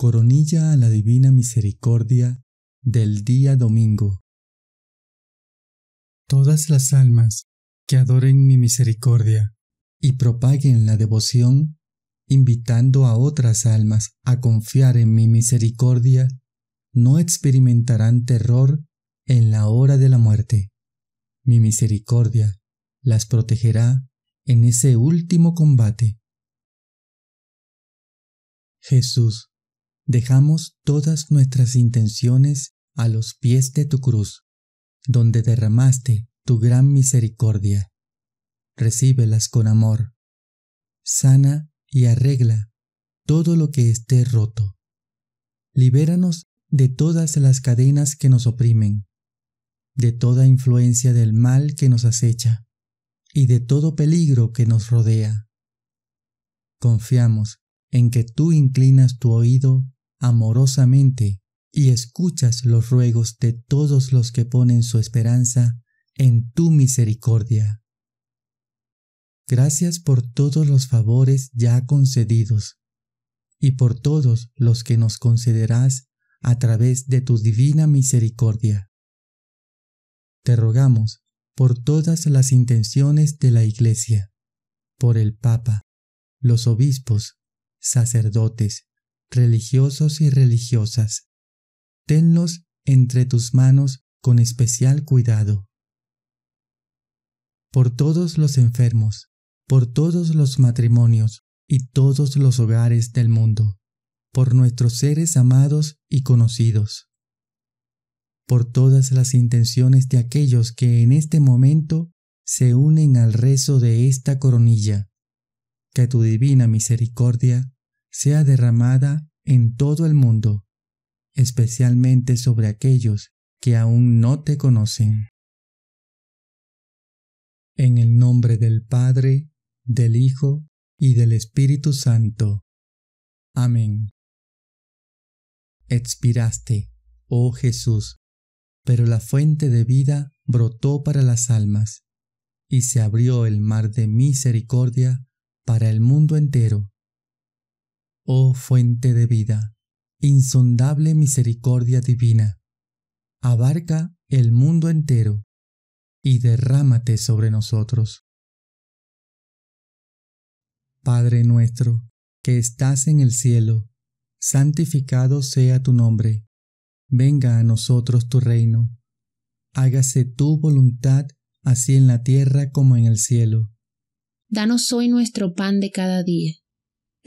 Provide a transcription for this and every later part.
Coronilla a la Divina Misericordia del día domingo. Todas las almas que adoren mi misericordia y propaguen la devoción, invitando a otras almas a confiar en mi misericordia, no experimentarán terror en la hora de la muerte. Mi misericordia las protegerá en ese último combate. Jesús dejamos todas nuestras intenciones a los pies de tu cruz, donde derramaste tu gran misericordia. Recíbelas con amor. Sana y arregla todo lo que esté roto. Libéranos de todas las cadenas que nos oprimen, de toda influencia del mal que nos acecha y de todo peligro que nos rodea. Confiamos en que tú inclinas tu oído amorosamente y escuchas los ruegos de todos los que ponen su esperanza en tu misericordia. Gracias por todos los favores ya concedidos y por todos los que nos concederás a través de tu divina misericordia. Te rogamos por todas las intenciones de la Iglesia, por el Papa, los obispos, sacerdotes, religiosos y religiosas. Tenlos entre tus manos con especial cuidado. Por todos los enfermos, por todos los matrimonios y todos los hogares del mundo, por nuestros seres amados y conocidos, por todas las intenciones de aquellos que en este momento se unen al rezo de esta coronilla, que tu divina misericordia sea derramada en todo el mundo, especialmente sobre aquellos que aún no te conocen. En el nombre del Padre, del Hijo y del Espíritu Santo. Amén. Expiraste, oh Jesús, pero la fuente de vida brotó para las almas, y se abrió el mar de misericordia para el mundo entero oh fuente de vida, insondable misericordia divina, abarca el mundo entero y derrámate sobre nosotros. Padre nuestro, que estás en el cielo, santificado sea tu nombre, venga a nosotros tu reino, hágase tu voluntad así en la tierra como en el cielo. Danos hoy nuestro pan de cada día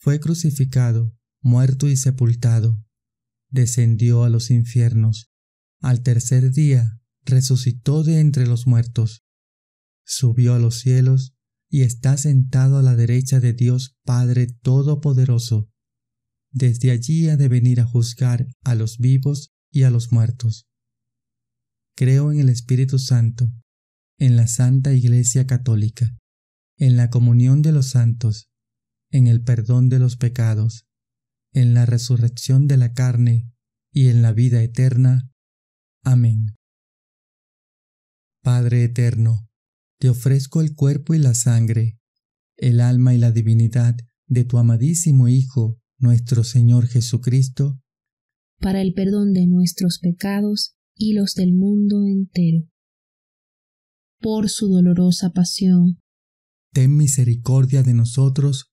fue crucificado, muerto y sepultado. Descendió a los infiernos. Al tercer día resucitó de entre los muertos. Subió a los cielos y está sentado a la derecha de Dios Padre Todopoderoso. Desde allí ha de venir a juzgar a los vivos y a los muertos. Creo en el Espíritu Santo, en la Santa Iglesia Católica, en la comunión de los santos, en el perdón de los pecados, en la resurrección de la carne y en la vida eterna. Amén. Padre eterno, te ofrezco el cuerpo y la sangre, el alma y la divinidad de tu amadísimo Hijo, nuestro Señor Jesucristo, para el perdón de nuestros pecados y los del mundo entero. Por su dolorosa pasión, ten misericordia de nosotros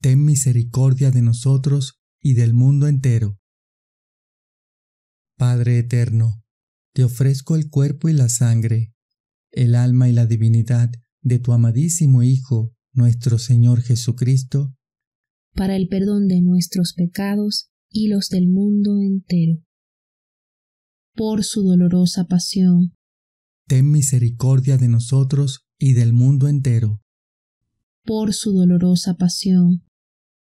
ten misericordia de nosotros y del mundo entero. Padre eterno, te ofrezco el cuerpo y la sangre, el alma y la divinidad de tu amadísimo Hijo, nuestro Señor Jesucristo, para el perdón de nuestros pecados y los del mundo entero. Por su dolorosa pasión, ten misericordia de nosotros y del mundo entero. Por su dolorosa pasión,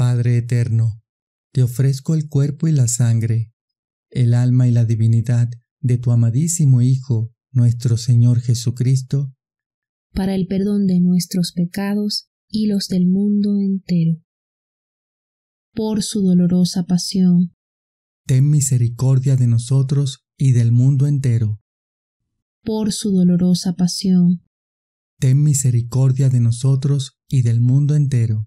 Padre eterno, te ofrezco el cuerpo y la sangre, el alma y la divinidad de tu amadísimo Hijo, nuestro Señor Jesucristo, para el perdón de nuestros pecados y los del mundo entero. Por su dolorosa pasión, ten misericordia de nosotros y del mundo entero. Por su dolorosa pasión, ten misericordia de nosotros y del mundo entero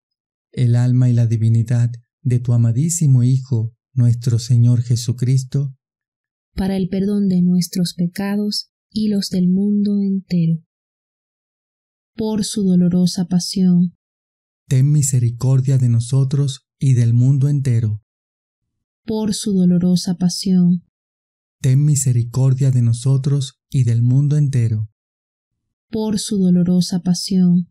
el alma y la divinidad de tu amadísimo Hijo, nuestro Señor Jesucristo, para el perdón de nuestros pecados y los del mundo entero. Por su dolorosa pasión, ten misericordia de nosotros y del mundo entero. Por su dolorosa pasión, ten misericordia de nosotros y del mundo entero. Por su dolorosa pasión,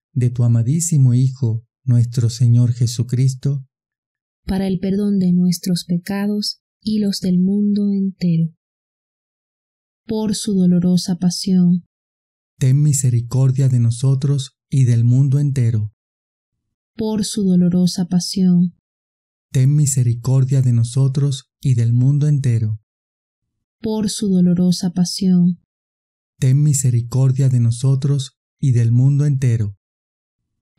de tu amadísimo Hijo, nuestro Señor Jesucristo, para el perdón de nuestros pecados y los del mundo entero. Por su dolorosa pasión, ten misericordia de nosotros y del mundo entero. Por su dolorosa pasión, ten misericordia de nosotros y del mundo entero. Por su dolorosa pasión, ten misericordia de nosotros y del mundo entero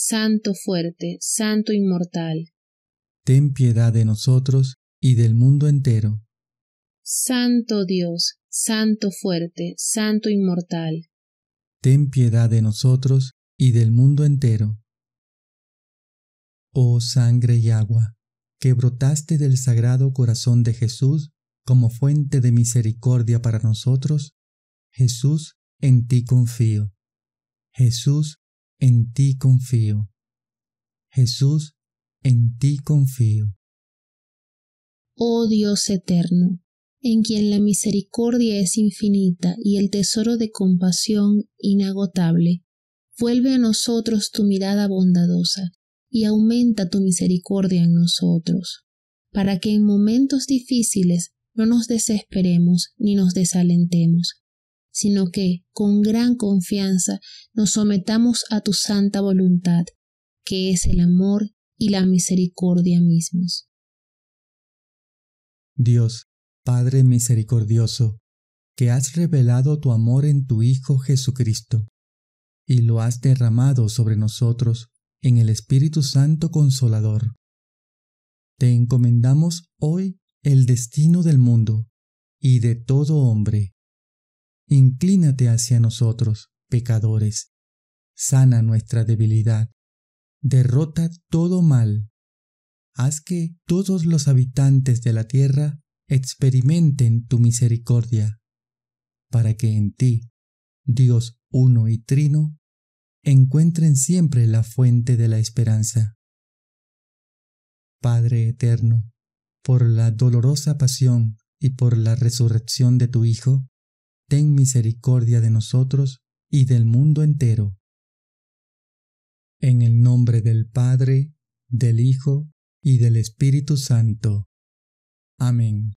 Santo fuerte, Santo inmortal. Ten piedad de nosotros y del mundo entero. Santo Dios, Santo fuerte, Santo inmortal. Ten piedad de nosotros y del mundo entero. Oh sangre y agua, que brotaste del sagrado corazón de Jesús como fuente de misericordia para nosotros, Jesús, en ti confío. Jesús, en ti confío. Jesús, en ti confío. Oh Dios eterno, en quien la misericordia es infinita y el tesoro de compasión inagotable, vuelve a nosotros tu mirada bondadosa y aumenta tu misericordia en nosotros, para que en momentos difíciles no nos desesperemos ni nos desalentemos, sino que, con gran confianza, nos sometamos a tu santa voluntad, que es el amor y la misericordia mismos. Dios, Padre misericordioso, que has revelado tu amor en tu Hijo Jesucristo, y lo has derramado sobre nosotros en el Espíritu Santo Consolador. Te encomendamos hoy el destino del mundo y de todo hombre Inclínate hacia nosotros, pecadores. Sana nuestra debilidad. Derrota todo mal. Haz que todos los habitantes de la tierra experimenten tu misericordia, para que en ti, Dios uno y trino, encuentren siempre la fuente de la esperanza. Padre eterno, por la dolorosa pasión y por la resurrección de tu Hijo, ten misericordia de nosotros y del mundo entero. En el nombre del Padre, del Hijo y del Espíritu Santo. Amén.